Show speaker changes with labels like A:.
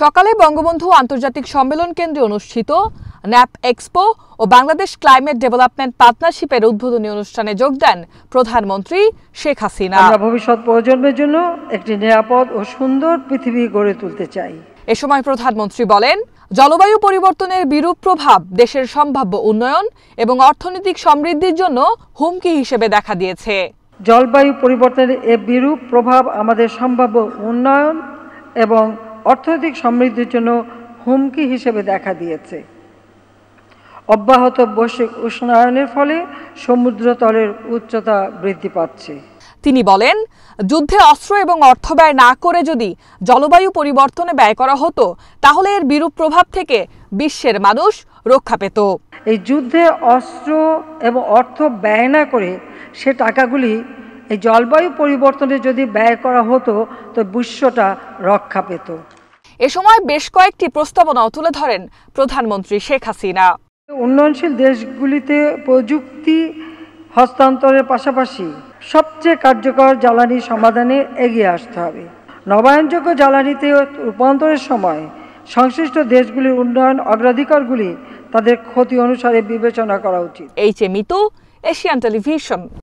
A: সকালে বঙ্গবন্ধু আন্তর্জাতিক সম্মেলন কেন্দ্রে অনুষ্ঠিত ন্যাপ এক্সপো ও বাংলাদেশ ক্লাইমেট ডেভেলপমেন্ট পার্টনারশিপের উদ্বোধনী অনুষ্ঠানে যোগ দেন প্রধানমন্ত্রী শেখ হাসিনা আমরা ভবিষ্যৎ প্রজন্মের জন্য একটি নিরাপদ ও সুন্দর পৃথিবী গড়ে তুলতে চাই এ সময় প্রধানমন্ত্রী বলেন জলবায়ু পরিবর্তনের বিরূপ প্রভাব দেশের সম্ভাব্য উন্নয়ন এবং অর্থনৈতিক সমৃদ্ধির জন্য হুমকি হিসেবে দেখা দিয়েছে
B: জলবায়ু পরিবর্তনের এ বিরূপ প্রভাব আমাদের সম্ভাব্য উন্নয়ন এবং অর্থনৈতিক সমৃদ্ধির জন্য হুমকি হিসেবে দেখা দিয়েছে অব্যাহত বৈশ্বিক উষ্ণায়নের ফলে সমুদ্রতলের উচ্চতা বৃদ্ধি পাচ্ছে তিনি বলেন যুদ্ধে অস্ত্র এবং
A: অর্থ ব্যয় না করে যদি জলবায়ু পরিবর্তনে ব্যয় করা হতো তাহলে এর বিরূপ প্রভাব থেকে
B: বিশ্বের মানুষ রক্ষা পেত এই যুদ্ধে অস্ত্র এবং অর্থ ব্যয় না করে সে টাকাগুলি এই জলবায়ু পরিবর্তনে যদি ব্যয় করা হতো তো বিশ্বটা রক্ষা পেত এ
A: সময় বেশ কয়েকটি প্রস্তাবনাও তুলে ধরেন প্রধানমন্ত্রী শেখ হাসিনা
B: উন্নয়নশীল দেশগুলিতে প্রযুক্তি হস্তান্তরের পাশাপাশি সবচেয়ে কার্যকর জ্বালানি সমাধানে এগিয়ে আসতে হবে নবায়নযোগ্য জ্বালানিতে রূপান্তরের সময় সংশ্লিষ্ট দেশগুলির উন্নয়ন অগ্রাধিকারগুলি তাদের ক্ষতি অনুসারে বিবেচনা করা উচিত H A Mitu Asian television